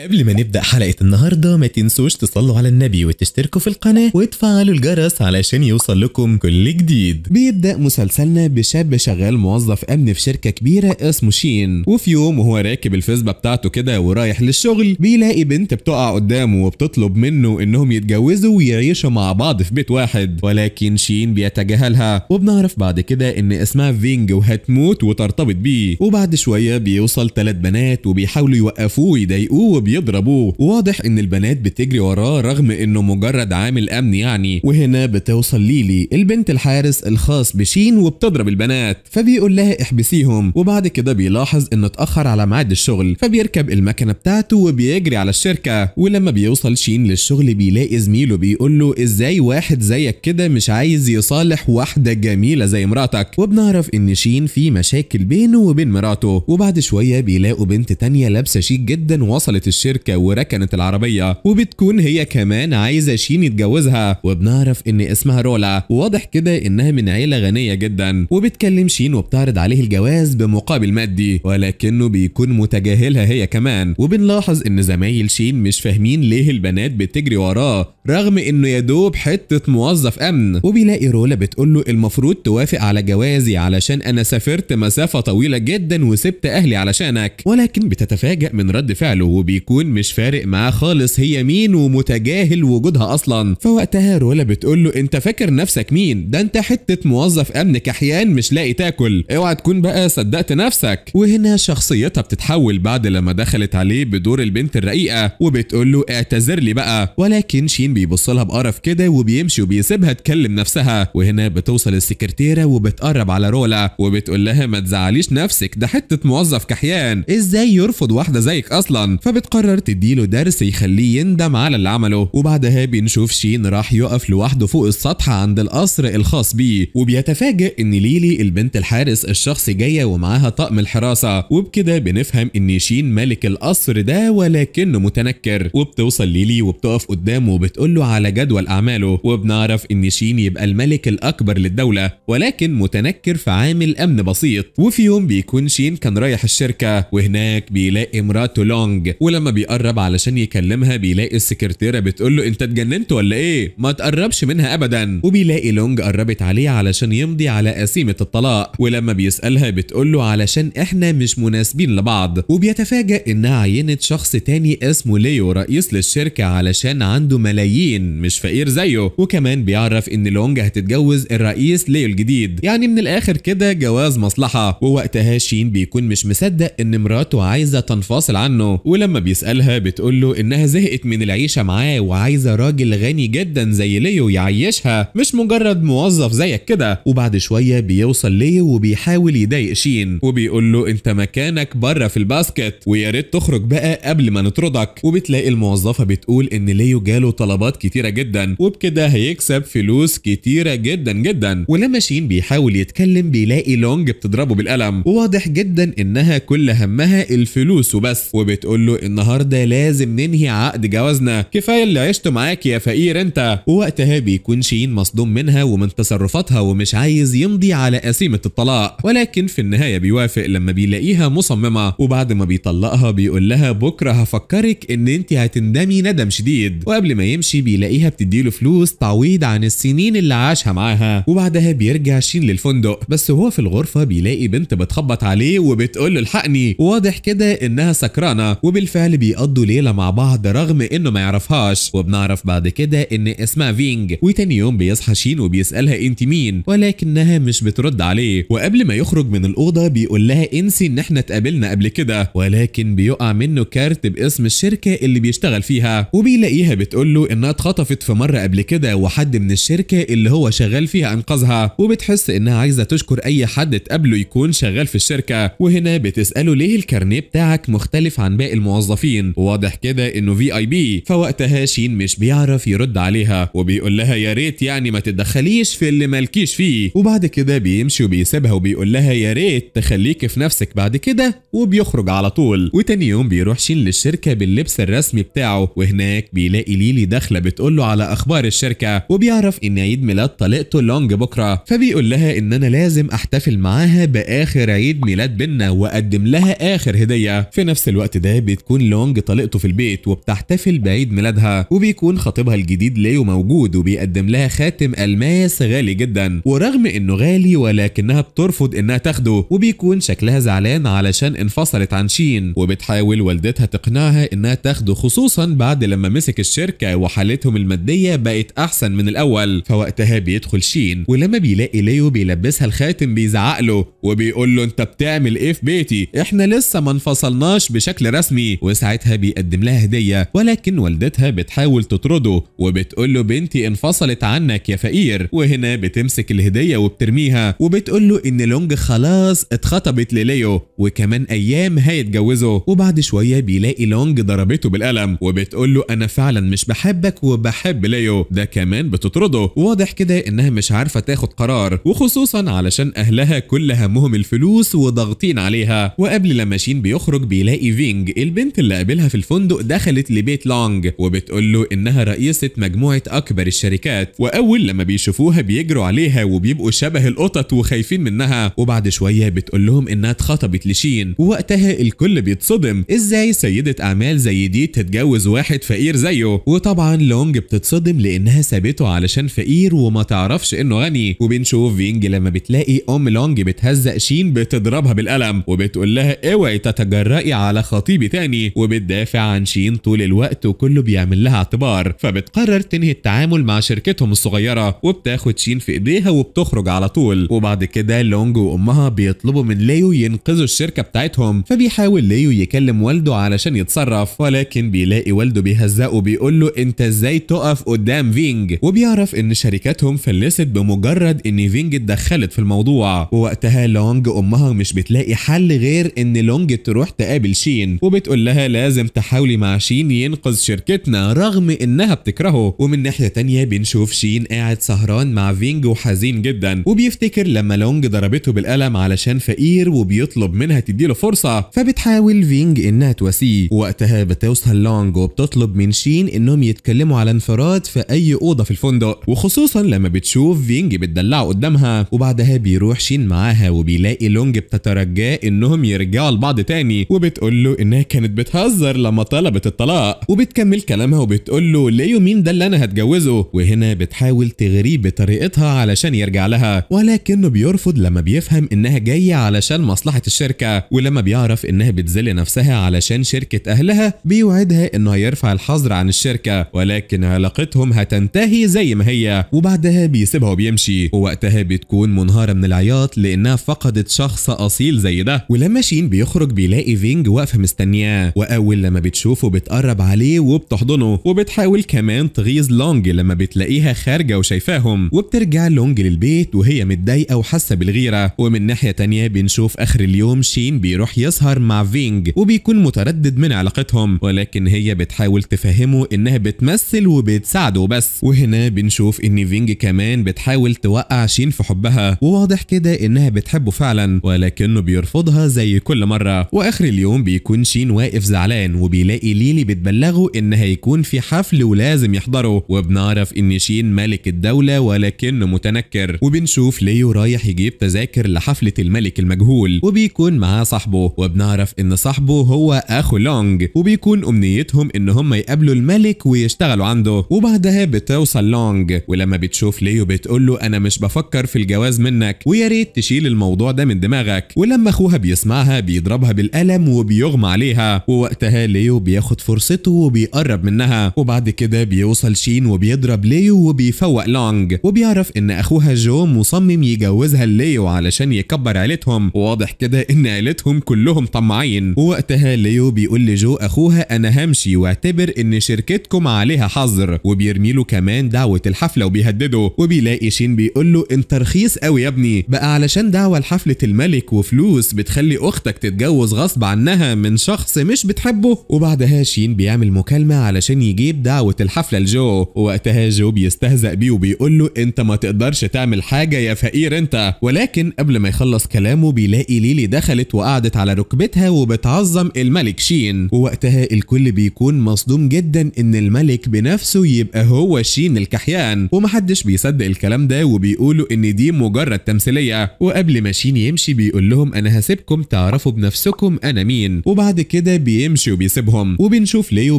قبل ما نبدأ حلقة النهاردة ما تنسوش تصلوا على النبي وتشتركوا في القناة وتفعلوا الجرس علشان يوصل لكم كل جديد بيبدأ مسلسلنا بشاب شغال موظف أمن في شركة كبيرة اسمه شين وفي يوم وهو راكب الفيسبا بتاعته كده ورايح للشغل بيلاقي بنت بتقع قدامه وبتطلب منه إنهم يتجوزوا ويعيشوا مع بعض في بيت واحد ولكن شين بيتجاهلها وبنعرف بعد كده إن اسمها فينج وهتموت وترتبط بيه وبعد شوية بيوصل ثلاث بنات وبيحاولوا يوقفوه ويضايقوه بيضربوه واضح ان البنات بتجري وراه رغم انه مجرد عامل امن يعني وهنا بتوصل ليلي البنت الحارس الخاص بشين وبتضرب البنات فبيقول لها احبسيهم وبعد كده بيلاحظ انه اتاخر على ميعاد الشغل فبيركب المكنه بتاعته وبيجري على الشركه ولما بيوصل شين للشغل بيلاقي زميله بيقول له ازاي واحد زيك كده مش عايز يصالح واحده جميله زي مراتك وبنعرف ان شين في مشاكل بينه وبين مراته وبعد شويه بيلاقوا بنت تانية لابسه شيك جدا وصلت الشركة الشركة وركنت العربية وبتكون هي كمان عايزة شين يتجوزها وبنعرف ان اسمها رولا وواضح كده انها من عيلة غنية جدا وبتكلم شين وبتعرض عليه الجواز بمقابل مادي ولكنه بيكون متجاهلها هي كمان وبنلاحظ ان زمايل شين مش فاهمين ليه البنات بتجري وراه رغم انه يدوب حتة موظف امن وبيلاقي رولا بتقول له المفروض توافق على جوازي علشان انا سافرت مسافة طويلة جدا وسبت اهلي علشانك ولكن بتتفاجأ من رد فعله وبيكون بتكون مش فارق معاه خالص هي مين ومتجاهل وجودها اصلا فوقتها رولا بتقول له انت فاكر نفسك مين ده انت حته موظف امن كحيان مش لاقي تاكل اوعى تكون بقى صدقت نفسك وهنا شخصيتها بتتحول بعد لما دخلت عليه بدور البنت الرقيقه وبتقول له اعتذر لي بقى ولكن شين بيبص لها بقرف كده وبيمشي وبيسيبها تكلم نفسها وهنا بتوصل السكرتيره وبتقرب على رولا وبتقول لها ما تزعليش نفسك ده حته موظف كحيان ازاي يرفض واحده زيك اصلا فبت قرر تديله درس يخليه يندم على اللي عمله وبعدها بنشوف شين راح يقف لوحده فوق السطح عند القصر الخاص بيه وبيتفاجئ ان ليلي البنت الحارس الشخصي جايه ومعاها طقم الحراسه وبكده بنفهم ان شين ملك القصر ده ولكنه متنكر وبتوصل ليلي وبتقف قدامه وبتقول له على جدول اعماله وبنعرف ان شين يبقى الملك الاكبر للدوله ولكن متنكر في عامل امن بسيط وفي يوم بيكون شين كان رايح الشركه وهناك بيلاقي مراته لونج ولما لما بيقرب علشان يكلمها بيلاقي السكرتيرة بتقول له انت اتجننت ولا ايه ما تقربش منها ابدا وبيلاقي لونج قربت عليه علشان يمضي على قسيمة الطلاق ولما بيسألها بتقول له علشان احنا مش مناسبين لبعض وبيتفاجئ انها عينت شخص تاني اسمه ليو رئيس للشركة علشان عنده ملايين مش فقير زيه وكمان بيعرف ان لونج هتتجوز الرئيس ليو الجديد يعني من الاخر كده جواز مصلحة ووقتها شين بيكون مش مصدق ان مراته عايزة تنفصل عنه ولما بي بيسألها بتقول له إنها زهقت من العيشة معاه وعايزة راجل غني جدا زي ليو يعيشها مش مجرد موظف زيك كده وبعد شوية بيوصل ليو وبيحاول يضايق شين وبيقول له أنت مكانك بره في الباسكت ويا ريت تخرج بقى قبل ما نطردك وبتلاقي الموظفة بتقول إن ليو جاله طلبات كتيرة جدا وبكده هيكسب فلوس كتيرة جدا جدا ولما شين بيحاول يتكلم بيلاقي لونج بتضربه بالقلم وواضح جدا إنها كل همها الفلوس وبس وبتقول له إن النهارده لازم ننهي عقد جوازنا كفايه اللي عشته معاك يا فقير انت ووقتها بيكون شين مصدوم منها ومن تصرفاتها ومش عايز يمضي على قسيمه الطلاق ولكن في النهايه بيوافق لما بيلاقيها مصممه وبعد ما بيطلقها بيقول لها بكره هفكرك ان انت هتندمي ندم شديد وقبل ما يمشي بيلاقيها بتديله فلوس تعويض عن السنين اللي عاشها معاها وبعدها بيرجع شين للفندق بس هو في الغرفه بيلاقي بنت بتخبط عليه وبتقول له الحقني واضح كده انها سكرانه وبالفعل الرجال بيقضوا ليلة مع بعض رغم انه ما يعرفهاش وبنعرف بعد كده ان اسمها فينج وتاني يوم بيصحى شين وبيسألها انت مين ولكنها مش بترد عليه وقبل ما يخرج من الأوضة بيقول لها انسي ان احنا اتقابلنا قبل كده ولكن بيقع منه كارت باسم الشركة اللي بيشتغل فيها وبيلاقيها بتقول له انها اتخطفت في مرة قبل كده وحد من الشركة اللي هو شغال فيها انقذها وبتحس انها عايزة تشكر اي حد تقابله يكون شغال في الشركة وهنا بتسأله ليه الكارنيه بتاعك مختلف عن باقي الموظفين الموظفين وواضح كده انه في اي بي فوقتها شين مش بيعرف يرد عليها وبيقول لها يا ريت يعني ما تتدخليش في اللي مالكيش فيه وبعد كده بيمشي وبيسيبها وبيقول لها يا ريت تخليكي في نفسك بعد كده وبيخرج على طول وتاني يوم بيروح شين للشركه باللبس الرسمي بتاعه وهناك بيلاقي ليلي داخله بتقول له على اخبار الشركه وبيعرف ان عيد ميلاد طليقته لونج بكره فبيقول لها ان انا لازم احتفل معاها باخر عيد ميلاد بينا واقدم لها اخر هديه في نفس الوقت ده بتكون لونج طليقته في البيت وبتحتفل بعيد ميلادها وبيكون خطيبها الجديد ليو موجود وبيقدم لها خاتم ألماس غالي جدا ورغم إنه غالي ولكنها بترفض إنها تاخده وبيكون شكلها زعلان علشان انفصلت عن شين وبتحاول والدتها تقنعها إنها تاخده خصوصا بعد لما مسك الشركة وحالتهم المادية بقت أحسن من الأول فوقتها بيدخل شين ولما بيلاقي ليو بيلبسها الخاتم بيزعق له وبيقول له أنت بتعمل إيه في بيتي إحنا لسه ما انفصلناش بشكل رسمي ساعتها بيقدم لها هدية ولكن والدتها بتحاول تطرده وبتقول له بنتي انفصلت عنك يا فقير وهنا بتمسك الهدية وبترميها وبتقول له إن لونج خلاص اتخطبت لليو وكمان أيام هيتجوزوا وبعد شوية بيلاقي لونج ضربته بالقلم وبتقول له أنا فعلا مش بحبك وبحب ليو ده كمان بتطرده واضح كده إنها مش عارفة تاخد قرار وخصوصا علشان أهلها كل همهم الفلوس وضاغطين عليها وقبل لما شين بيخرج بيلاقي فينج البنت اللي اللي قابلها في الفندق دخلت لبيت لونج وبتقول له انها رئيسة مجموعة اكبر الشركات واول لما بيشوفوها بيجروا عليها وبيبقوا شبه القطط وخايفين منها وبعد شوية بتقول لهم انها اتخطبت لشين ووقتها الكل بيتصدم ازاي سيدة اعمال زي دي تتجوز واحد فقير زيه وطبعا لونج بتتصدم لانها سابته علشان فقير وما تعرفش انه غني وبنشوف فينج لما بتلاقي ام لونج بتهزق شين بتضربها بالقلم وبتقول لها اوعي تتجرأي على خطيبي تاني وبتدافع عن شين طول الوقت وكله بيعمل لها اعتبار فبتقرر تنهي التعامل مع شركتهم الصغيره وبتاخد شين في ايديها وبتخرج على طول وبعد كده لونج وامها بيطلبوا من ليو ينقذوا الشركه بتاعتهم فبيحاول ليو يكلم والده علشان يتصرف ولكن بيلاقي والده بيهزقه وبيقول له انت ازاي تقف قدام فينج وبيعرف ان شركتهم فلست بمجرد ان فينج اتدخلت في الموضوع ووقتها لونج امها مش بتلاقي حل غير ان لونج تروح تقابل شين وبتقول لها لازم تحاولي مع شين ينقذ شركتنا رغم انها بتكرهه ومن ناحية تانية بنشوف شين قاعد سهران مع فينج وحزين جدا وبيفتكر لما لونج ضربته بالقلم علشان فقير وبيطلب منها تديله فرصة فبتحاول فينج انها تواسيه وقتها بتوصل لونج وبتطلب من شين انهم يتكلموا على انفراد في اي اوضة في الفندق وخصوصا لما بتشوف فينج بتدلعه قدامها وبعدها بيروح شين معاها وبيلاقي لونج بتترجاه انهم يرجعوا لبعض تاني وبتقول له انها كانت بت بتهزر لما طلبت الطلاق وبتكمل كلامها وبتقول له ليه مين ده اللي انا هتجوزه وهنا بتحاول تغريه بطريقتها علشان يرجع لها ولكنه بيرفض لما بيفهم انها جايه علشان مصلحه الشركه ولما بيعرف انها بتذل نفسها علشان شركه اهلها بيوعدها انه هيرفع الحظر عن الشركه ولكن علاقتهم هتنتهي زي ما هي وبعدها بيسيبها وبيمشي ووقتها بتكون منهاره من العياط لانها فقدت شخص اصيل زي ده ولما شين بيخرج بيلاقي فينج واقفه مستنياه وأول لما بتشوفه بتقرب عليه وبتحضنه وبتحاول كمان تغيظ لونج لما بتلاقيها خارجة وشايفاهم وبترجع لونج للبيت وهي متضايقة وحاسة بالغيرة ومن ناحية تانية بنشوف آخر اليوم شين بيروح يسهر مع فينج وبيكون متردد من علاقتهم ولكن هي بتحاول تفهمه إنها بتمثل وبتساعده بس وهنا بنشوف إن فينج كمان بتحاول توقع شين في حبها وواضح كده إنها بتحبه فعلا ولكنه بيرفضها زي كل مرة وآخر اليوم بيكون شين واقف زعلان وبيلاقي ليلي بتبلغه ان هيكون في حفل ولازم يحضره وبنعرف ان شين ملك الدولة ولكنه متنكر وبنشوف ليو رايح يجيب تذاكر لحفلة الملك المجهول وبيكون معاه صاحبه وبنعرف ان صاحبه هو اخو لونج وبيكون امنيتهم ان هم يقابلوا الملك ويشتغلوا عنده وبعدها بتوصل لونج ولما بتشوف ليو بتقول له انا مش بفكر في الجواز منك ويا ريت تشيل الموضوع ده من دماغك ولما اخوها بيسمعها بيضربها بالقلم وبيغمى عليها وقتها ليو بياخد فرصته وبيقرب منها وبعد كده بيوصل شين وبيضرب ليو وبيفوق لونج وبيعرف ان اخوها جو مصمم يجوزها ليو علشان يكبر عيلتهم وواضح كده ان عيلتهم كلهم طماعين ووقتها ليو بيقول لجو اخوها انا همشي واعتبر ان شركتكم عليها حظر وبيرمي له كمان دعوه الحفله وبيهدده وبيلاقي شين بيقول له انت رخيص قوي يا ابني بقى علشان دعوه لحفله الملك وفلوس بتخلي اختك تتجوز غصب عنها من شخص مش بتحبه وبعدها شين بيعمل مكالمة علشان يجيب دعوة الحفلة لجو ووقتها جو بيستهزأ بيه وبيقول له انت ما تقدرش تعمل حاجة يا فقير انت ولكن قبل ما يخلص كلامه بيلاقي ليلي دخلت وقعدت على ركبتها وبتعظم الملك شين ووقتها الكل بيكون مصدوم جدا ان الملك بنفسه يبقى هو شين الكحيان ومحدش بيصدق الكلام ده وبيقولوا ان دي مجرد تمثيلية وقبل ما شين يمشي بيقول لهم انا هسيبكم تعرفوا بنفسكم انا مين وبعد كده بي بيمشي وبيسيبهم وبنشوف ليو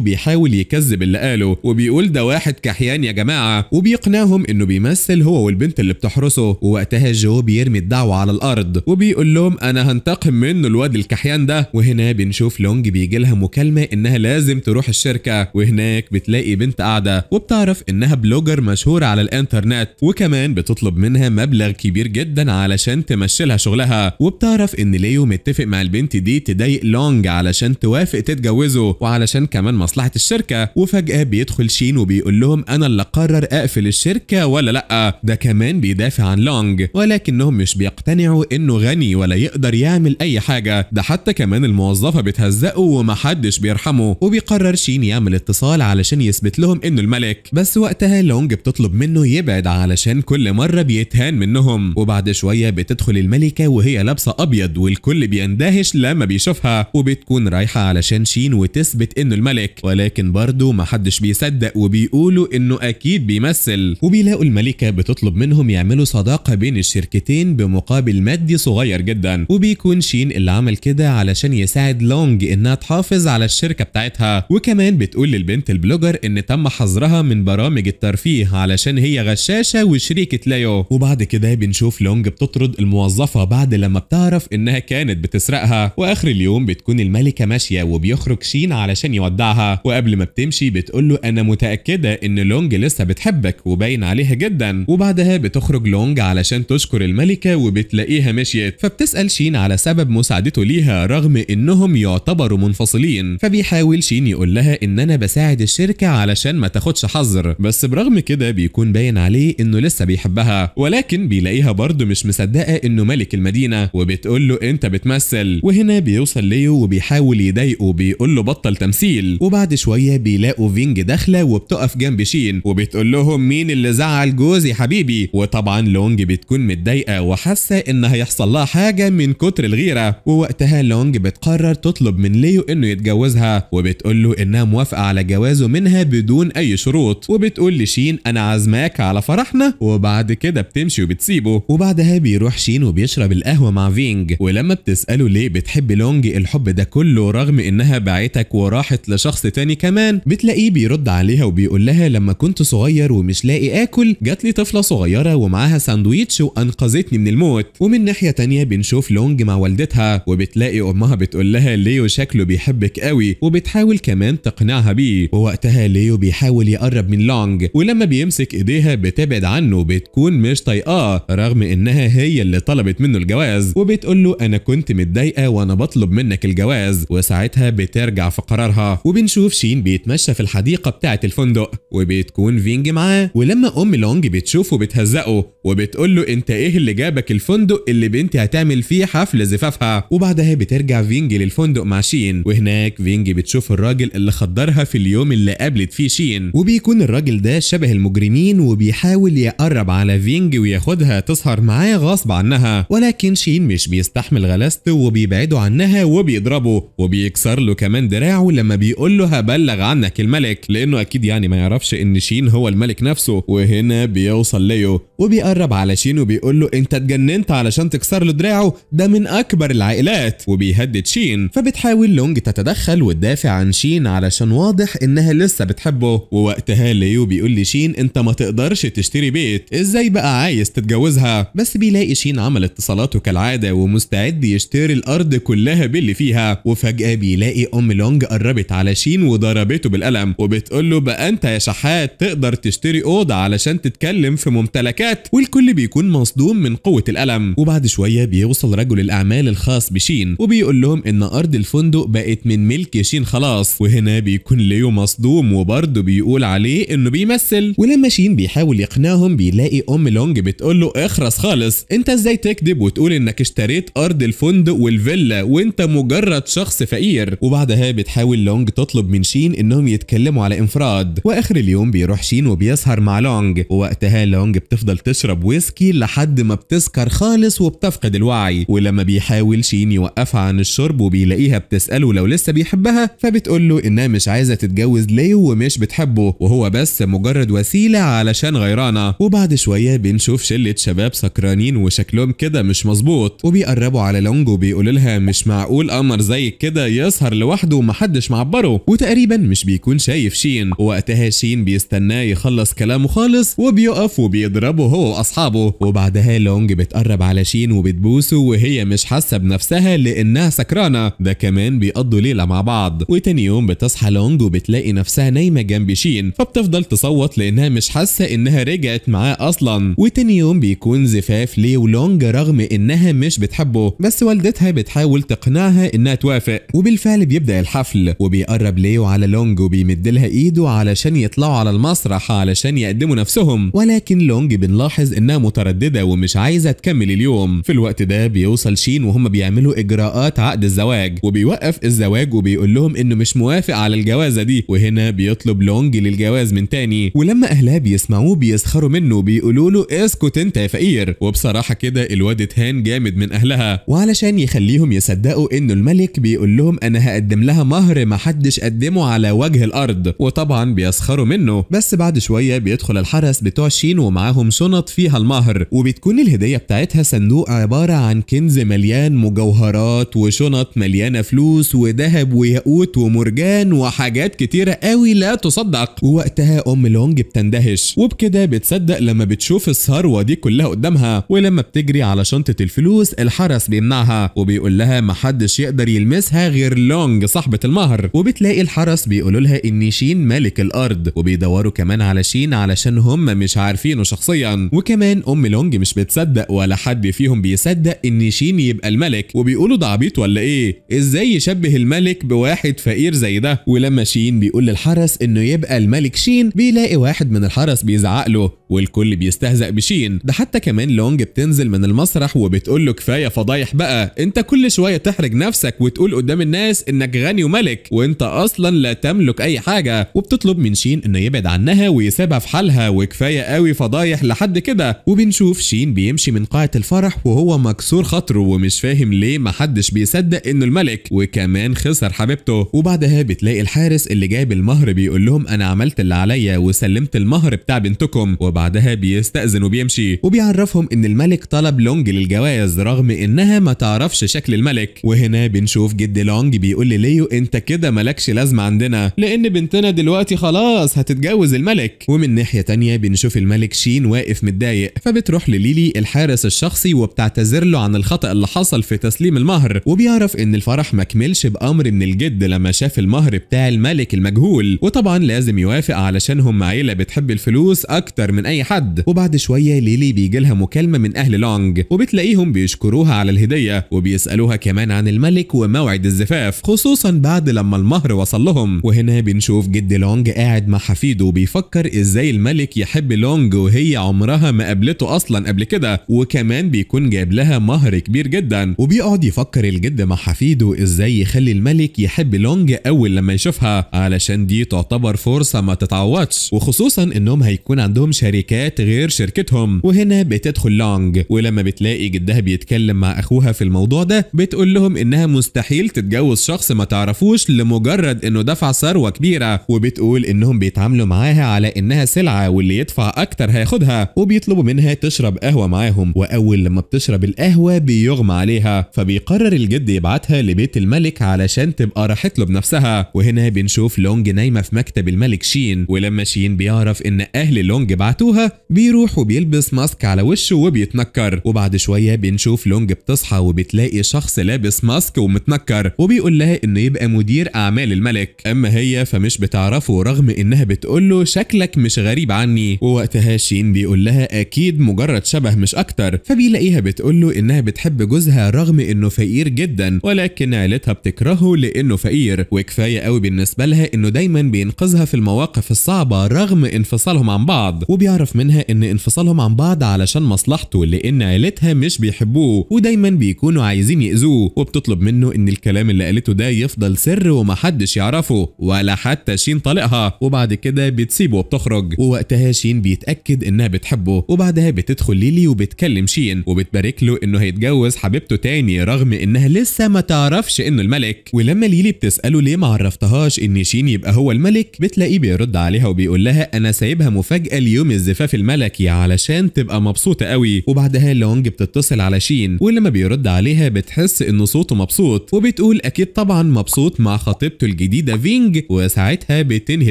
بيحاول يكذب اللي قاله وبيقول ده واحد كحيان يا جماعه وبيقنعهم انه بيمثل هو والبنت اللي بتحرسه ووقتها جو بيرمي الدعوه على الارض وبيقول لهم انا هنتقم منه الواد الكحيان ده وهنا بنشوف لونج بيجي لها مكالمه انها لازم تروح الشركه وهناك بتلاقي بنت قاعده وبتعرف انها بلوجر مشهوره على الانترنت وكمان بتطلب منها مبلغ كبير جدا علشان تمشي لها شغلها وبتعرف ان ليو متفق مع البنت دي تضايق لونج علشان تواجه ووافق تتجوزه وعلشان كمان مصلحه الشركه وفجاه بيدخل شين وبيقول لهم انا اللي قرر اقفل الشركه ولا لا ده كمان بيدافع عن لونج ولكنهم مش بيقتنعوا انه غني ولا يقدر يعمل اي حاجه ده حتى كمان الموظفه بتهزقه ومحدش بيرحمه وبيقرر شين يعمل اتصال علشان يثبت لهم انه الملك بس وقتها لونج بتطلب منه يبعد علشان كل مره بيتهان منهم وبعد شويه بتدخل الملكه وهي لابسه ابيض والكل بيندهش لما بيشوفها وبتكون رايحه علشان شين وتثبت انه الملك ولكن برضه محدش بيصدق وبيقولوا انه اكيد بيمثل وبيلاقوا الملكه بتطلب منهم يعملوا صداقه بين الشركتين بمقابل مادي صغير جدا وبيكون شين اللي عمل كده علشان يساعد لونج انها تحافظ على الشركه بتاعتها وكمان بتقول للبنت البلوجر ان تم حظرها من برامج الترفيه علشان هي غشاشه وشريكه لايو وبعد كده بنشوف لونج بتطرد الموظفه بعد لما بتعرف انها كانت بتسرقها واخر اليوم بتكون الملكه ماشيه وبيخرج شين علشان يودعها وقبل ما بتمشي بتقول له أنا متأكدة إن لونج لسه بتحبك وباين عليها جدا وبعدها بتخرج لونج علشان تشكر الملكة وبتلاقيها مشيت فبتسأل شين على سبب مساعدته ليها رغم إنهم يعتبروا منفصلين فبيحاول شين يقول لها إن أنا بساعد الشركة علشان ما تاخدش حظر بس برغم كده بيكون باين عليه إنه لسه بيحبها ولكن بيلاقيها برضه مش مصدقة إنه ملك المدينة وبتقول له أنت بتمثل وهنا بيوصل ليو وبيحاول يضايق بيضايقه بيقول له بطل تمثيل وبعد شويه بيلاقوا فينج داخله وبتقف جنب شين وبتقول لهم مين اللي زعل جوزي حبيبي وطبعا لونج بتكون متضايقه وحاسه ان هيحصل لها حاجه من كتر الغيره ووقتها لونج بتقرر تطلب من ليو انه يتجوزها وبتقول له انها موافقه على جوازه منها بدون اي شروط وبتقول لشين انا عازماك على فرحنا وبعد كده بتمشي وبتسيبه وبعدها بيروح شين وبيشرب القهوه مع فينج ولما بتساله ليه بتحب لونج الحب ده كله رغم انها باعتك وراحت لشخص تاني كمان بتلاقيه بيرد عليها وبيقول لها لما كنت صغير ومش لاقي اكل جات لي طفله صغيره ومعاها ساندويتش وانقذتني من الموت ومن ناحيه تانيه بنشوف لونج مع والدتها وبتلاقي امها بتقول لها ليو شكله بيحبك قوي وبتحاول كمان تقنعها بيه ووقتها ليو بيحاول يقرب من لونج ولما بيمسك ايديها بتبعد عنه بتكون مش طايقاه رغم انها هي اللي طلبت منه الجواز وبتقول له انا كنت متضايقه وانا بطلب منك الجواز وساعتها ساعتها بترجع في قرارها وبنشوف شين بيتمشى في الحديقة بتاعة الفندق وبتكون فينج معاه ولما أم لونج بتشوفه بتهزقه وبتقول له أنت إيه اللي جابك الفندق اللي بنتي هتعمل فيه حفل زفافها وبعدها بترجع فينج للفندق مع شين وهناك فينج بتشوف الراجل اللي خدرها في اليوم اللي قابلت فيه شين وبيكون الراجل ده شبه المجرمين وبيحاول يقرب على فينج وياخدها تسهر معاه غصب عنها ولكن شين مش بيستحمل غلاسته وبيبعده عنها وبيضربه وبيكسر بتتكسر له كمان دراعه لما بيقول له هبلغ عنك الملك لانه اكيد يعني ما يعرفش ان شين هو الملك نفسه وهنا بيوصل ليو وبيقرب على شين وبيقول له انت اتجننت علشان تكسر له دراعه ده من اكبر العائلات وبيهدد شين فبتحاول لونج تتدخل وتدافع عن شين علشان واضح انها لسه بتحبه ووقتها ليو بيقول لشين انت ما تقدرش تشتري بيت ازاي بقى عايز تتجوزها بس بيلاقي شين عمل اتصالاته كالعاده ومستعد يشتري الارض كلها باللي فيها وفجاه بيلاقي ام لونج قربت على شين وضربته بالقلم وبتقول له بقى انت يا شحات تقدر تشتري اوضه علشان تتكلم في ممتلكات الحاجات والكل بيكون مصدوم من قوه الالم وبعد شويه بيوصل رجل الاعمال الخاص بشين وبيقول لهم ان ارض الفندق بقت من ملك شين خلاص وهنا بيكون ليو مصدوم وبرضه بيقول عليه انه بيمثل ولما شين بيحاول يقنعهم بيلاقي ام لونج بتقول له اخرس خالص انت ازاي تكذب وتقول انك اشتريت ارض الفندق والفيلا وانت مجرد شخص فقير وبعدها بتحاول لونج تطلب من شين انهم يتكلموا على انفراد واخر اليوم بيروح شين وبيسهر مع لونج ووقتها لونج بتفضل تشرب ويسكي لحد ما بتسكر خالص وبتفقد الوعي ولما بيحاول شين يوقفها عن الشرب وبيلاقيها بتسأله لو لسه بيحبها فبتقول له إنها مش عايزة تتجوز ليه ومش بتحبه وهو بس مجرد وسيلة علشان غيرانة وبعد شوية بنشوف شلة شباب سكرانين وشكلهم كده مش مظبوط وبيقربوا على لونج وبيقولوا لها مش معقول قمر زي كده يسهر لوحده ومحدش معبره وتقريبا مش بيكون شايف شين وقتها شين بيستناه يخلص كلامه خالص وبيقف وبيضربه بيضربه هو واصحابه وبعدها لونج بتقرب على شين وبتبوسه وهي مش حاسه بنفسها لانها سكرانه ده كمان بيقضوا ليله مع بعض وتاني يوم بتصحى لونج وبتلاقي نفسها نايمه جنب شين فبتفضل تصوت لانها مش حاسه انها رجعت معاه اصلا وتاني يوم بيكون زفاف ليه ولونج رغم انها مش بتحبه بس والدتها بتحاول تقنعها انها توافق وبالفعل بيبدا الحفل وبيقرب ليو على لونج وبيمد لها ايده علشان يطلعوا على المسرح علشان يقدموا نفسهم ولكن لونج بن بنلاحظ انها متردده ومش عايزه تكمل اليوم في الوقت ده بيوصل شين وهم بيعملوا اجراءات عقد الزواج وبيوقف الزواج وبيقول لهم انه مش موافق على الجوازه دي وهنا بيطلب لونج للجواز من تاني ولما اهلها بيسمعوه بيسخروا منه بيقولوا له اسكت انت يا فقير وبصراحه كده الواد اتهان جامد من اهلها وعلشان يخليهم يصدقوا انه الملك بيقول لهم انا هقدم لها مهر محدش قدمه على وجه الارض وطبعا بيسخروا منه بس بعد شويه بيدخل الحرس بتوع شين ومعاهم شنط فيها المهر وبتكون الهدية بتاعتها صندوق عبارة عن كنز مليان مجوهرات وشنط مليانة فلوس وذهب وياقوت ومرجان وحاجات كتيرة قوي لا تصدق ووقتها أم لونج بتندهش وبكده بتصدق لما بتشوف الثروة دي كلها قدامها ولما بتجري على شنطة الفلوس الحرس بيمنعها وبيقول لها محدش يقدر يلمسها غير لونج صاحبة المهر وبتلاقي الحرس بيقولوا لها إن شين ملك الأرض وبيدوروا كمان على شين علشان هم مش عارفينه شخصيا وكمان ام لونج مش بتصدق ولا حد فيهم بيصدق ان شين يبقى الملك وبيقولوا ده عبيط ولا ايه ازاي يشبه الملك بواحد فقير زي ده ولما شين بيقول للحرس انه يبقى الملك شين بيلاقي واحد من الحرس بيزعق له والكل بيستهزأ بشين ده حتى كمان لونج بتنزل من المسرح وبتقول له كفايه فضايح بقى انت كل شويه تحرج نفسك وتقول قدام الناس انك غني وملك وانت اصلا لا تملك اي حاجه وبتطلب من شين انه يبعد عنها ويسيبها في حالها وكفايه قوي فضايح لحد كده وبنشوف شين بيمشي من قاعه الفرح وهو مكسور خاطره ومش فاهم ليه محدش بيصدق انه الملك وكمان خسر حبيبته وبعدها بتلاقي الحارس اللي جايب المهر بيقول لهم انا عملت اللي عليا وسلمت المهر بتاع بنتكم وبعد وبعدها بيستأذن وبيمشي وبيعرفهم ان الملك طلب لونج للجواز رغم انها ما تعرفش شكل الملك وهنا بنشوف جد لونج بيقول لليو انت كده مالكش لازمة عندنا لان بنتنا دلوقتي خلاص هتتجوز الملك ومن ناحية تانية بنشوف الملك شين واقف متضايق فبتروح لليلي الحارس الشخصي وبتعتذر له عن الخطأ اللي حصل في تسليم المهر وبيعرف ان الفرح مكملش بأمر من الجد لما شاف المهر بتاع الملك المجهول وطبعا لازم يوافق علشان هم عيلة بتحب الفلوس أكتر من اي حد وبعد شويه ليلي بيجي لها مكالمه من اهل لونج وبتلاقيهم بيشكروها على الهديه وبيسالوها كمان عن الملك وموعد الزفاف خصوصا بعد لما المهر وصل لهم وهنا بنشوف جد لونج قاعد مع حفيده وبيفكر ازاي الملك يحب لونج وهي عمرها ما قابلته اصلا قبل كده وكمان بيكون جايب لها مهر كبير جدا وبيقعد يفكر الجد مع حفيده ازاي يخلي الملك يحب لونج اول لما يشوفها علشان دي تعتبر فرصه ما تتعوضش وخصوصا انهم هيكون عندهم شريك شركات غير شركتهم وهنا بتدخل لونج ولما بتلاقي جدها بيتكلم مع اخوها في الموضوع ده بتقول لهم انها مستحيل تتجوز شخص ما تعرفوش لمجرد انه دفع ثروه كبيره وبتقول انهم بيتعاملوا معاها على انها سلعه واللي يدفع اكتر هياخدها وبيطلبوا منها تشرب قهوه معاهم واول لما بتشرب القهوه بيغمى عليها فبيقرر الجد يبعتها لبيت الملك علشان تبقى راحت له بنفسها وهنا بنشوف لونج نايمه في مكتب الملك شين ولما شين بيعرف ان اهل لونج بعتوا فتحتوها بيروح وبيلبس ماسك على وشه وبيتنكر وبعد شويه بنشوف لونج بتصحى وبتلاقي شخص لابس ماسك ومتنكر وبيقول لها انه يبقى مدير اعمال الملك اما هي فمش بتعرفه رغم انها بتقول له شكلك مش غريب عني ووقتها شين بيقول لها اكيد مجرد شبه مش اكتر فبيلاقيها بتقول له انها بتحب جوزها رغم انه فقير جدا ولكن عيلتها بتكرهه لانه فقير وكفايه قوي بالنسبه لها انه دايما بينقذها في المواقف الصعبه رغم انفصالهم عن بعض وبي بيعرف منها ان انفصالهم عن بعض علشان مصلحته لان عيلتها مش بيحبوه ودايما بيكونوا عايزين يأذوه وبتطلب منه ان الكلام اللي قالته ده يفضل سر ومحدش يعرفه ولا حتى شين طالقها وبعد كده بتسيبه وبتخرج ووقتها شين بيتأكد انها بتحبه وبعدها بتدخل ليلي وبتكلم شين وبتبارك له انه هيتجوز حبيبته تاني رغم انها لسه ما تعرفش انه الملك ولما ليلي بتسأله ليه ما عرفتهاش ان شين يبقى هو الملك بتلاقيه بيرد عليها وبيقول لها انا سايبها مفاجأة ليوم الزفاف الملكي علشان تبقى مبسوطه قوي وبعدها لونج بتتصل على شين ولما بيرد عليها بتحس ان صوته مبسوط وبتقول اكيد طبعا مبسوط مع خطيبته الجديده فينج وساعتها بتنهي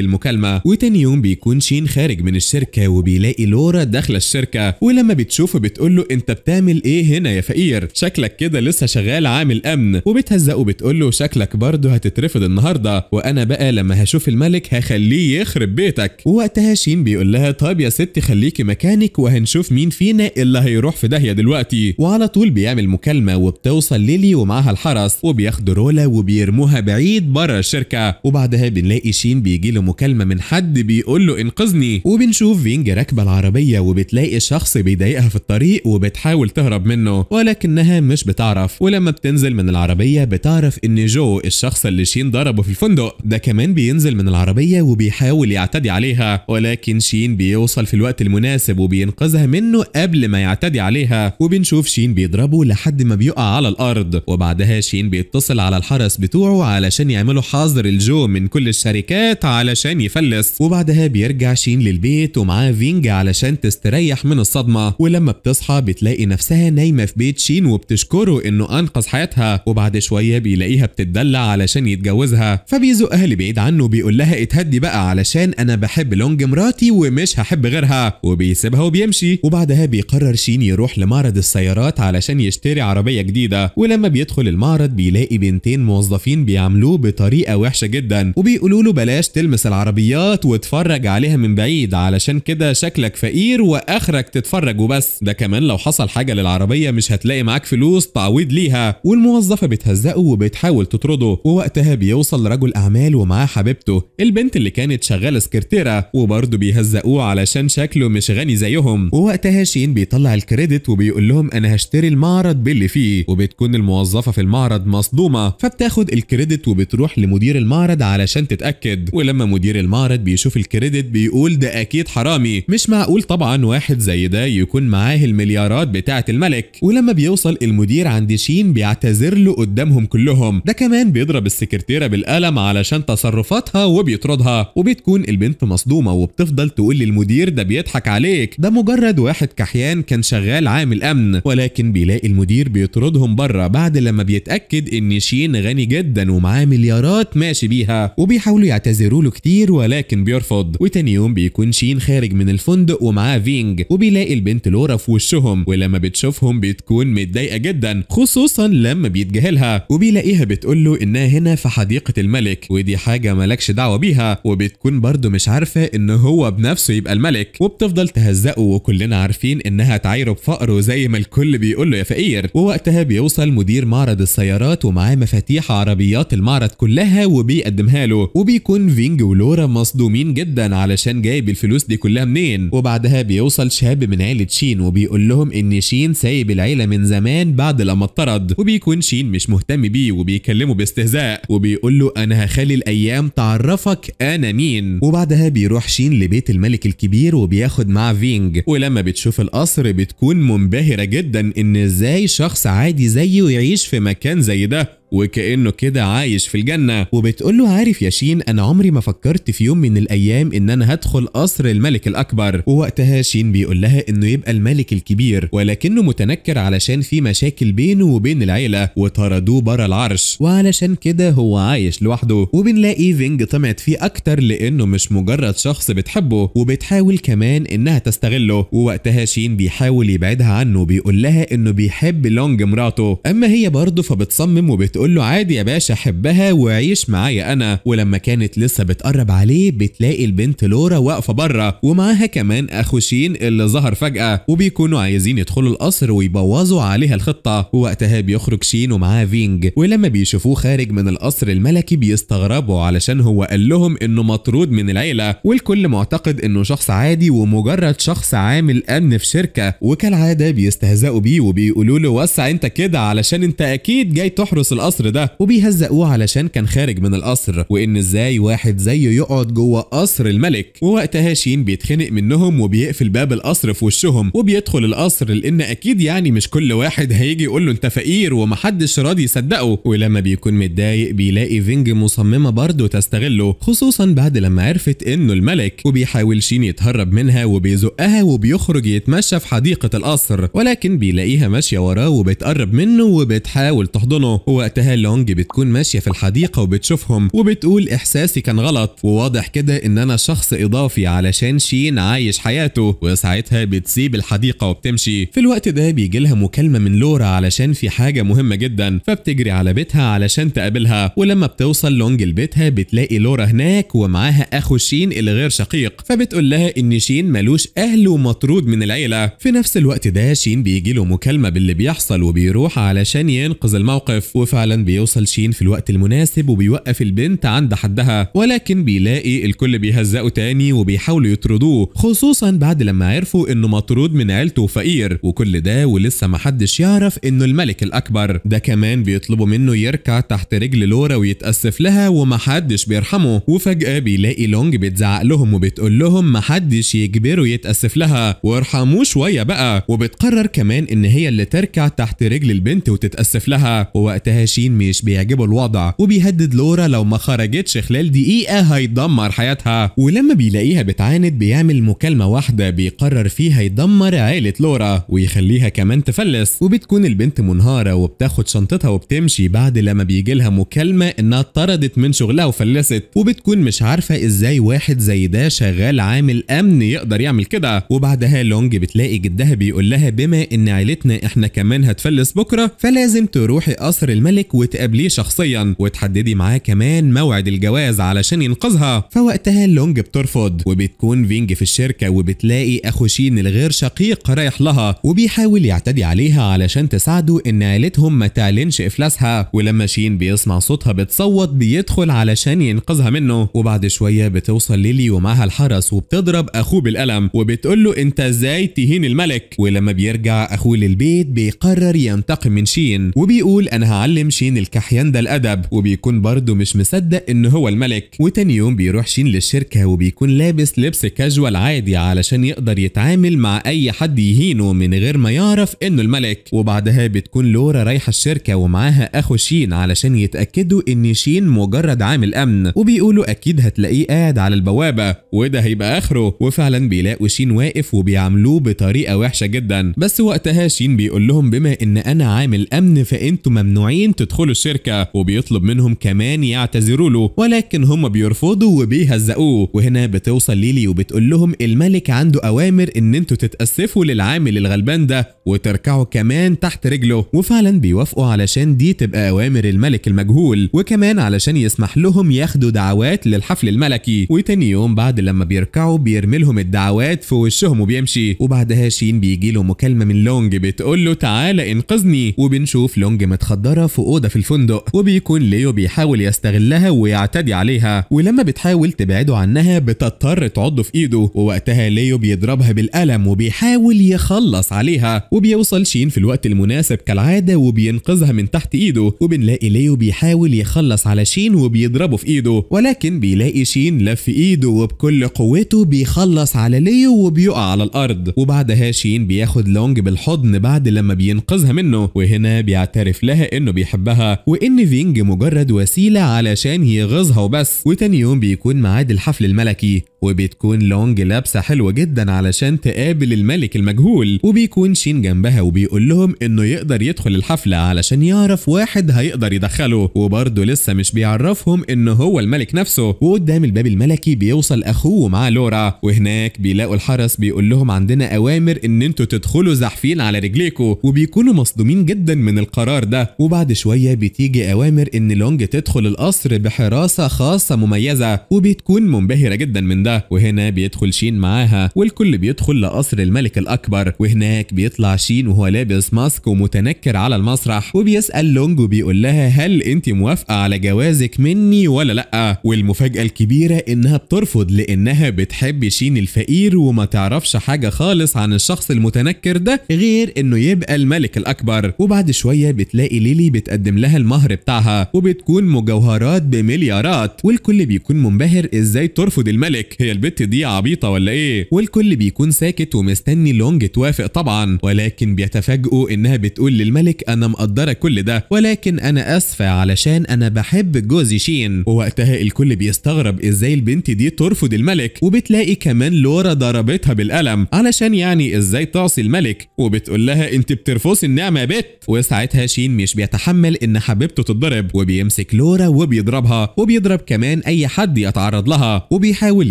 المكالمه وتاني يوم بيكون شين خارج من الشركه وبيلاقي لورا داخله الشركه ولما بتشوفه بتقول له انت بتعمل ايه هنا يا فقير شكلك كده لسه شغال عامل امن وبتهزقه وبتقول له شكلك برضه هتترفض النهارده وانا بقى لما هشوف الملك هخليه يخرب بيتك ووقتها شين بيقول لها طب يا ست ست خليكي مكانك وهنشوف مين فينا اللي هيروح في داهيه دلوقتي وعلى طول بيعمل مكالمه وبتوصل ليلي ومعاها الحرس وبياخدوا رولا وبيرموها بعيد بره الشركه وبعدها بنلاقي شين بيجي له مكالمه من حد بيقول له انقذني وبنشوف فينج راكبه العربيه وبتلاقي شخص بيضايقها في الطريق وبتحاول تهرب منه ولكنها مش بتعرف ولما بتنزل من العربيه بتعرف ان جو الشخص اللي شين ضربه في الفندق ده كمان بينزل من العربيه وبيحاول يعتدي عليها ولكن شين بيوصل في الوقت المناسب وبينقذها منه قبل ما يعتدي عليها وبنشوف شين بيضربه لحد ما بيقع على الارض وبعدها شين بيتصل على الحرس بتوعه علشان يعملوا حظر الجو من كل الشركات علشان يفلس وبعدها بيرجع شين للبيت ومعاه فينج علشان تستريح من الصدمه ولما بتصحى بتلاقي نفسها نايمه في بيت شين وبتشكره انه انقذ حياتها وبعد شويه بيلاقيها بتتدلع علشان يتجوزها فبيزقها لبعيد عنه وبيقول لها اتهدي بقى علشان انا بحب لونج مراتي ومش هحب غيرها غيرها وبيسيبها وبيمشي وبعدها بيقرر شين يروح لمعرض السيارات علشان يشتري عربية جديدة ولما بيدخل المعرض بيلاقي بنتين موظفين بيعاملوه بطريقة وحشة جدا وبيقولوا له بلاش تلمس العربيات واتفرج عليها من بعيد علشان كده شكلك فقير واخرك تتفرج وبس ده كمان لو حصل حاجة للعربية مش هتلاقي معاك فلوس تعويض ليها والموظفة بتهزقه وبتحاول تطرده ووقتها بيوصل رجل أعمال ومعاه حبيبته البنت اللي كانت شغالة سكرتيرة وبرضه بيهزقوه علشان شكله مش غني زيهم ووقتها شين بيطلع الكريدت وبيقول لهم انا هشتري المعرض باللي فيه وبتكون الموظفه في المعرض مصدومه فبتاخد الكريدت وبتروح لمدير المعرض علشان تتاكد ولما مدير المعرض بيشوف الكريدت بيقول ده اكيد حرامي مش معقول طبعا واحد زي ده يكون معاه المليارات بتاعه الملك ولما بيوصل المدير عند شين بيعتذر له قدامهم كلهم ده كمان بيضرب السكرتيره بالقلم علشان تصرفاتها وبيطردها وبتكون البنت مصدومه وبتفضل تقول للمدير ده ده بيضحك عليك ده مجرد واحد كحيان كان شغال عامل امن ولكن بيلاقي المدير بيطردهم بره بعد لما بيتاكد ان شين غني جدا ومعاه مليارات ماشي بيها وبيحاولوا يعتذروا له كتير ولكن بيرفض وتاني يوم بيكون شين خارج من الفندق ومعاه فينج وبيلاقي البنت لورا في وشهم ولما بتشوفهم بتكون متضايقه جدا خصوصا لما بيتجاهلها وبيلاقيها بتقول له انها هنا في حديقه الملك ودي حاجه مالكش دعوه بيها وبتكون برضه مش عارفه ان هو بنفسه يبقى الملك عليك وبتفضل تهزقه وكلنا عارفين انها تعايره بفقره زي ما الكل بيقول له يا فقير ووقتها بيوصل مدير معرض السيارات ومعاه مفاتيح عربيات المعرض كلها وبيقدمها له وبيكون فينج ولورا مصدومين جدا علشان جايب الفلوس دي كلها منين وبعدها بيوصل شاب من عيله شين وبيقول لهم ان شين سايب العيله من زمان بعد لما اتطرد وبيكون شين مش مهتم بيه وبيكلمه باستهزاء وبيقول له انا هخلي الايام تعرفك انا مين وبعدها بيروح شين لبيت الملك الكبير بيطير وبياخد معاه فينج ولما بتشوف القصر بتكون منبهرة جدا ان ازاي شخص عادي زيه يعيش في مكان زي ده وكأنه كده عايش في الجنة وبتقول له عارف يا شين أنا عمري ما فكرت في يوم من الأيام إن أنا هدخل قصر الملك الأكبر ووقتها شين بيقول لها إنه يبقى الملك الكبير ولكنه متنكر علشان في مشاكل بينه وبين العيلة وطردوه بره العرش وعلشان كده هو عايش لوحده وبنلاقي فينج طمعت فيه أكتر لأنه مش مجرد شخص بتحبه وبتحاول كمان إنها تستغله ووقتها شين بيحاول يبعدها عنه بيقول لها إنه بيحب لونج مراته أما هي برضه فبتصمم وبتقول بيقول له عادي يا باشا حبها وعيش معايا انا ولما كانت لسه بتقرب عليه بتلاقي البنت لورا واقفه بره ومعاها كمان اخو شين اللي ظهر فجاه وبيكونوا عايزين يدخلوا القصر ويبوظوا عليها الخطه ووقتها بيخرج شين ومعاه فينج ولما بيشوفوه خارج من القصر الملكي بيستغربوا علشان هو قال لهم انه مطرود من العيله والكل معتقد انه شخص عادي ومجرد شخص عامل امن في شركه وكالعاده بيستهزئوا بيه وبيقولوا له وسع انت كده علشان انت اكيد جاي تحرس القصر القصر ده وبيهزقوه علشان كان خارج من القصر وان ازاي واحد زيه يقعد جوه قصر الملك ووقتها شين بيتخنق منهم وبيقفل باب القصر في وشهم وبيدخل القصر لان اكيد يعني مش كل واحد هيجي يقول له انت فقير ومحدش راضي يصدقه ولما بيكون متضايق بيلاقي فينج مصممه برضه تستغله خصوصا بعد لما عرفت انه الملك وبيحاول شين يتهرب منها وبيزقها وبيخرج يتمشى في حديقه القصر ولكن بيلاقيها ماشيه وراه وبتقرب منه وبتحاول تحضنه وقتها اختها لونج بتكون ماشيه في الحديقه وبتشوفهم وبتقول احساسي كان غلط وواضح كده ان انا شخص اضافي علشان شين عايش حياته وساعتها بتسيب الحديقه وبتمشي في الوقت ده بيجي لها مكالمه من لورا علشان في حاجه مهمه جدا فبتجري على بيتها علشان تقابلها ولما بتوصل لونج لبيتها بتلاقي لورا هناك ومعاها اخو شين اللي غير شقيق فبتقول لها ان شين ملوش اهل ومطرود من العيله في نفس الوقت ده شين بيجي له مكالمه باللي بيحصل وبيروح علشان ينقذ الموقف وفعلا بيوصل شين في الوقت المناسب وبيوقف البنت عند حدها ولكن بيلاقي الكل بيهزقه تاني وبيحاولوا يطردوه خصوصا بعد لما عرفوا انه مطرود من عيلته وفقير وكل ده ولسه محدش يعرف انه الملك الاكبر ده كمان بيطلبوا منه يركع تحت رجل لورا ويتأسف لها ومحدش بيرحمه وفجأة بيلاقي لونج بتزعق لهم وبتقول لهم محدش يجبره يتأسف لها وارحموه شوية بقى وبتقرر كمان ان هي اللي تركع تحت رجل البنت وتتأسف لها ووقتها ماشين مش بيعجبه الوضع وبيهدد لورا لو ما خرجتش خلال دقيقة هيدمر حياتها ولما بيلاقيها بتعاند بيعمل مكالمة واحدة بيقرر فيها يدمر عائلة لورا ويخليها كمان تفلس وبتكون البنت منهارة وبتاخد شنطتها وبتمشي بعد لما بيجي لها مكالمة انها اتطردت من شغلها وفلست وبتكون مش عارفة ازاي واحد زي ده شغال عامل امن يقدر يعمل كده وبعدها لونج بتلاقي جدها بيقول لها بما ان عيلتنا احنا كمان هتفلس بكرة فلازم تروحي قصر الملك قدامك وتقابليه شخصيا وتحددي معاه كمان موعد الجواز علشان ينقذها فوقتها لونج بترفض وبتكون فينج في الشركه وبتلاقي اخو شين الغير شقيق رايح لها وبيحاول يعتدي عليها علشان تساعده ان عيلتهم ما تعلنش افلاسها ولما شين بيسمع صوتها بتصوت بيدخل علشان ينقذها منه وبعد شويه بتوصل ليلي ومعها الحرس وبتضرب اخوه بالقلم وبتقول له انت ازاي تهين الملك ولما بيرجع اخوه للبيت بيقرر ينتقم من شين وبيقول انا هعلم شين الكحيان ده الأدب وبيكون برضه مش مصدق إن هو الملك وتاني يوم بيروح شين للشركة وبيكون لابس لبس كاجوال عادي علشان يقدر يتعامل مع أي حد يهينه من غير ما يعرف إنه الملك وبعدها بتكون لورا رايحة الشركة ومعاها أخو شين علشان يتأكدوا إن شين مجرد عامل أمن وبيقولوا أكيد هتلاقيه قاعد على البوابة وده هيبقى آخره وفعلا بيلاقوا شين واقف وبيعاملوه بطريقة وحشة جدا بس وقتها شين بيقول لهم بما إن أنا عامل أمن فأنتوا ممنوعين بتدخله الشركة وبيطلب منهم كمان يعتذروا له ولكن هم بيرفضوا وبيهزقوه وهنا بتوصل ليلي وبتقول لهم الملك عنده أوامر إن أنتوا تتأسفوا للعامل الغلبان ده وتركعوا كمان تحت رجله وفعلا بيوافقوا علشان دي تبقى أوامر الملك المجهول وكمان علشان يسمح لهم ياخدوا دعوات للحفل الملكي وتاني يوم بعد لما بيركعوا بيرمي لهم الدعوات في وشهم وبيمشي وبعدها شين بيجي له مكالمة من لونج بتقول له تعالى انقذني وبنشوف لونج متخدرة في أوضة في الفندق وبيكون ليو بيحاول يستغلها ويعتدي عليها ولما بتحاول تبعده عنها بتضطر تعضه في إيده ووقتها ليو بيضربها بالقلم وبيحاول يخلص عليها وبيوصل شين في الوقت المناسب كالعادة وبينقذها من تحت إيده وبنلاقي ليو بيحاول يخلص على شين وبيضربه في إيده ولكن بيلاقي شين لف إيده وبكل قوته بيخلص على ليو وبيقع على الأرض وبعدها شين بياخد لونج بالحضن بعد لما بينقذها منه وهنا بيعترف لها إنه بيحبها حبها وان فينج مجرد وسيله علشان يغيظها وبس وتاني يوم بيكون ميعاد الحفل الملكي وبتكون لونج لابسه حلوه جدا علشان تقابل الملك المجهول وبيكون شين جنبها وبيقول لهم انه يقدر يدخل الحفله علشان يعرف واحد هيقدر يدخله وبرضه لسه مش بيعرفهم ان هو الملك نفسه وقدام الباب الملكي بيوصل اخوه مع لورا وهناك بيلاقوا الحرس بيقول لهم عندنا اوامر ان انتوا تدخلوا زحفين على رجليكوا وبيكونوا مصدومين جدا من القرار ده وبعد شويه شوية بتيجي أوامر إن لونج تدخل القصر بحراسة خاصة مميزة وبتكون منبهرة جدا من ده وهنا بيدخل شين معاها والكل بيدخل لقصر الملك الأكبر وهناك بيطلع شين وهو لابس ماسك ومتنكر على المسرح وبيسأل لونج وبيقول لها هل أنت موافقة على جوازك مني ولا لأ والمفاجأة الكبيرة إنها بترفض لإنها بتحب شين الفقير وما تعرفش حاجة خالص عن الشخص المتنكر ده غير إنه يبقى الملك الأكبر وبعد شوية بتلاقي ليلي بتقدم بتقدم لها المهر بتاعها وبتكون مجوهرات بمليارات والكل بيكون منبهر ازاي ترفض الملك هي البت دي عبيطه ولا ايه والكل بيكون ساكت ومستني لونج توافق طبعا ولكن بيتفاجئوا انها بتقول للملك انا مقدره كل ده ولكن انا اسفه علشان انا بحب جوزي شين ووقتها الكل بيستغرب ازاي البنت دي ترفض الملك وبتلاقي كمان لورا ضربتها بالقلم علشان يعني ازاي تعصي الملك وبتقول لها انت بترفضي النعمه يا بت وساعتها شين مش بيتحمل بيكمل ان حبيبته تتضرب وبيمسك لورا وبيضربها وبيضرب كمان اي حد يتعرض لها وبيحاول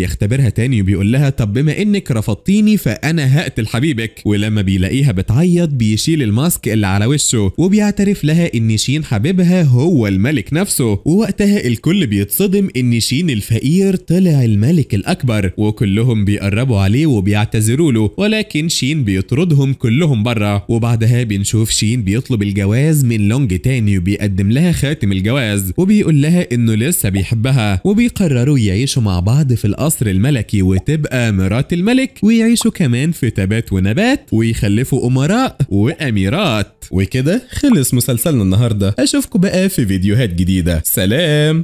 يختبرها تاني وبيقول لها طب بما انك رفضتيني فانا هقتل حبيبك ولما بيلاقيها بتعيط بيشيل الماسك اللي على وشه وبيعترف لها ان شين حبيبها هو الملك نفسه ووقتها الكل بيتصدم ان شين الفقير طلع الملك الاكبر وكلهم بيقربوا عليه وبيعتذروا له ولكن شين بيطردهم كلهم بره وبعدها بنشوف شين بيطلب الجواز من لونج تاني تاني وبيقدم لها خاتم الجواز وبيقول لها انه لسه بيحبها وبيقرروا يعيشوا مع بعض في القصر الملكي وتبقى مرات الملك ويعيشوا كمان في تبات ونبات ويخلفوا امراء واميرات وكده خلص مسلسلنا النهارده اشوفكم بقى في فيديوهات جديده سلام